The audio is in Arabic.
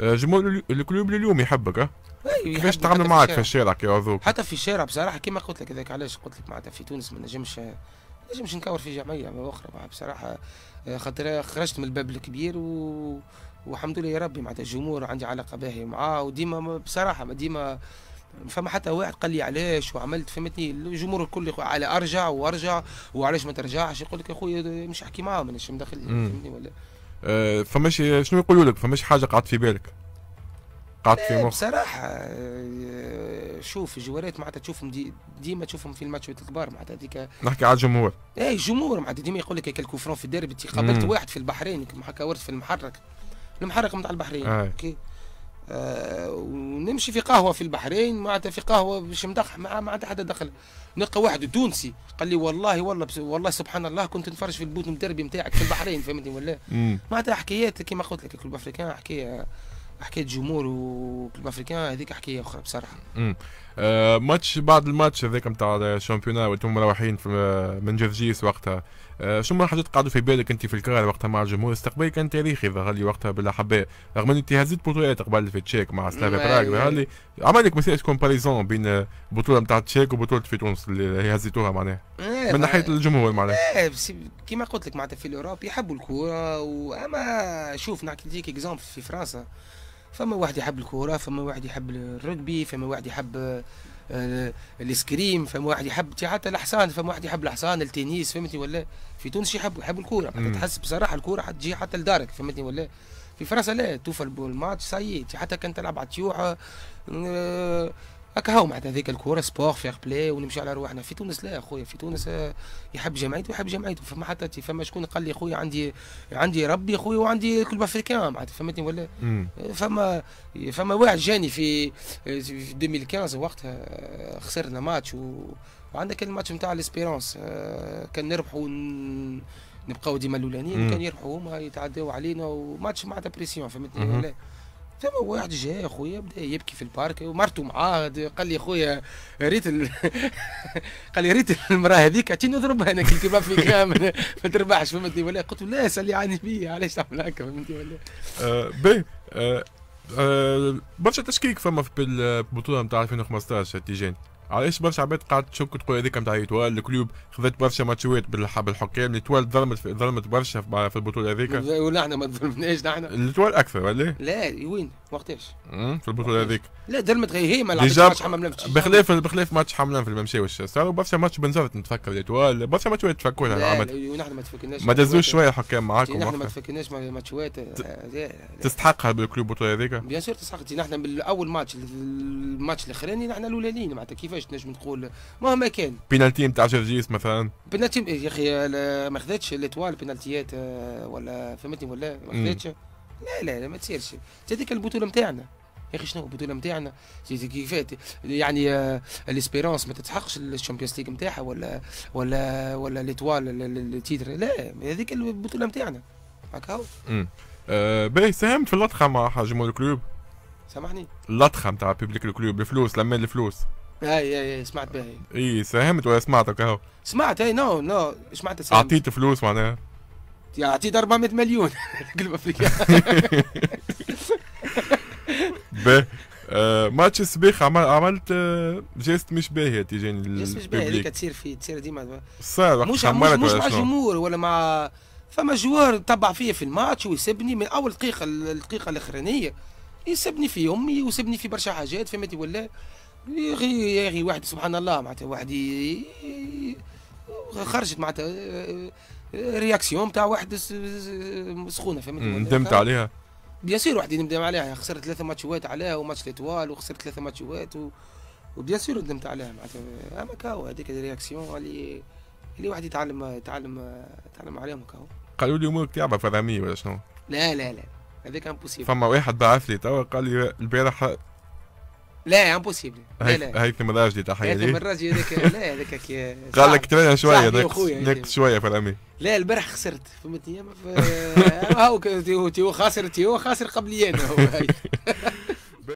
آه، جمهور الكلوب اليوم يحبك اه كيفاش تعاملوا معك في الشارع كي هذوك حتى في الشارع بصراحه كيما قلت لك هذاك علاش قلت لك معناتها في تونس ما نجمش نجمش نكور في جمعيه اخرى بصراحه آه، خاطر خرجت من الباب الكبير و... والحمد لله يا ربي معناتها الجمهور عندي علاقه باهيه معاه وديما بصراحه ديما فما حتى واحد قال لي علاش وعملت فهمتني الجمهور الكل على ارجع وارجع وعلاش ما ترجعش يقول لك يا خويا مش احكي معاهم مانيش مدخل فهمتني ولا آه، فماش شنو يقولوا لك فماش حاجه قعدت في بالك قعدت في آه، مخ بصراحه آه، شوف الجوارات معناتها تشوفهم دي ديما تشوفهم في الماتش الكبار معناتها هذيك نحكي على الجمهور اي جمهور معناتها ديما يقول لك هيك الكوفرون في الدرب انت قابلت واحد في البحرين كما ورد في المحرك المحرك نتاع البحرين اوكي آه، ونمشي في قهوه في البحرين معناتها في قهوه باش مدخح مع معناتها حتى دخل نلقى واحد تونسي قال لي والله والله والله سبحان الله كنت نتفرج في البوت الدربي نتاعك في البحرين فهمتني ولا معناتها حكايات كيما قلت لك الافريكان حكايه حكايه جمهور وكلوب افريكان هذيك حكايه اخرى بصراحه امم آه ماتش بعد الماتش هذاك نتاع الشامبيونا وانتم مروحين من جرجيس وقتها آه شنو حاجات قعدوا في بالك انت في الكار وقتها مع الجمهور استقبال كان تاريخي ظهر لي وقتها بالاحباء رغم ان انت هزيت بطولات إيه قبل في تشيك مع سلافيا براغ ظهر لي عمل لك مسائل كومباريزون بين البطوله نتاع تشيك وبطوله في تونس اللي هزيتوها معناها إيه، من ناحيه الجمهور معناها إيه، كيما قلت لك معناتها في الاوروب يحبوا الكوره واما شوف نعطيك اكزومبل في فرنسا فما واحد يحب الكوره فما واحد يحب الرجبي فما واحد يحب آه، الاسكريم فما واحد يحب حتى الحصان فما واحد يحب الحصان التنس فهمتني ولا في تونس يحب يحب الكوره تحس بصراحه الكوره حتجي حتى لدارك فهمتني ولا في فرنسا لا توفى الماتش سايي حتى كان تلعب على التيوع آه، هكا هاو معناتها هذيك الكوره سبور فير بلاي ونمشي على رواحنا في تونس لا خويا في تونس آه، يحب جمعيته يحب جمعيته فما حتى فما شكون قال لي خويا عندي عندي ربي خويا وعندي كلب افريكان معناتها فهمتني ولا فما فما واحد جاني في في 2015 وقتها آه، خسرنا ماتش و... وعندك الماتش نتاع ليسبيرونس آه، كان نربحوا ون... نبقاو ديما الاولانيين كان يربحوا هما يتعداو علينا وماتش معناتها بريسيون فهمتني ولا ثم واحد جاء خويا بدا يبكي في البارك ومرته معاه قال لي خويا ريت ال... قال لي ريت المراه هذيك اعطيني نضربها انا كي تبقى فيك ما تربحش فهمتني ولا قلت له لا سلي عني بيا علاش تعمل هكا فهمتني ولا آه باهي آه، برشا تشكيك فما في البطوله نتاع 2015 تيجين علاش برشا عباد قاعد تشك تقول هذيك نتاع ايتوال الكلوب خذت برشا ماتشوات بالحكام ايتوال ظلمت ظلمت برشا في البطوله هذيك ولا احنا ما ظلمناش احنا ايتوال اكثر ولا؟ إيه؟ لا وين؟ وقتاش؟ في البطولة هذيك لا درمت غير هي ما لعبتش ماتش حمام بخلاف بخلاف ماتش حمام في الممشاوش صاروا برشا ماتش بنزرت نتفكر توال برشا ماتشات تفكروا لا ونحن ما تفكرناش ما دزوش شوية الحكام معاكم نحن ما تفكرناش ماتشات تستحقها بالكلوب البطولة هذيك بيان سور تستحق نحن بالأول ماتش الماتش الأخراني نحن الأولانيين معناتها كيفاش نجم نقول مهما كان بينالتي نتاع جرجيس مثلا بينالتي يا أخي ما خذتش ليتوال بينالتيات آه، ولا فهمتني ولا ما خذتش لا لا لا ما تسيرش هذيك البطوله نتاعنا يا اخي شنو البطوله نتاعنا كيفات يعني ليسبيرونس آه، الاسبيرونس ما تتحقش الشامبيونز ليغ نتاعها ولا ولا ولا ليتوال التيتر لا هذيك البطوله نتاعنا هكا امم باهي ساهمت في اللطخه مع حجم الكلوب سامحني اللطخه نتاع بيبليك الكلوب الفلوس لما الفلوس اي اي اي سمعت باهي اي ساهمت ولا سمعتك اهو سمعت اي نو نو سمعت اعطيت فلوس معناها يعطيك 400 مليون قلب افريقيا باهي ماتش الصبيخ عملت آه، جيست مش باهيه تجيني جيست مش باهيه هذيك تصير في تصير ديما صار مش مش, مع الجمهور ولا مع فما جوار تبع فيا في الماتش ويسبني من اول دقيقه الدقيقه الاخرانيه يسبني في امي ويسبني في برشا حاجات فهمتي ولا يا اخي يا اخي واحد سبحان الله معناتها واحد خرجت معناتها آه، آه، رياكسيون تاع واحد سخونه فهمت يعني ندمت عليها بيان سير واحد يندم عليها يعني خسرت ثلاثه ماتشوات عليها وماتش ليتوال وخسرت ثلاثه ماتشوات و... وبيان سير ندمت عليها معناتها اما كاو هذيك الرياكسيون اللي اللي واحد يتعلم يتعلم يتعلم عليهم كاو قالوا لي امورك تعبه فراميه ولا شنو؟ لا لا لا هذاك امبوسيبل فما واحد بعث لي توا قال لي البارح لا امبوسيبل لا لا هيثم الراجلي تحيه هيثم الراجلي هذاك لا هذاك قال لك ترينا شويه ذاك ذاك شويه في الامين لا البارح خسرت فهمتني آه، هاو هو خاسر تي هو خاسر قبلي هو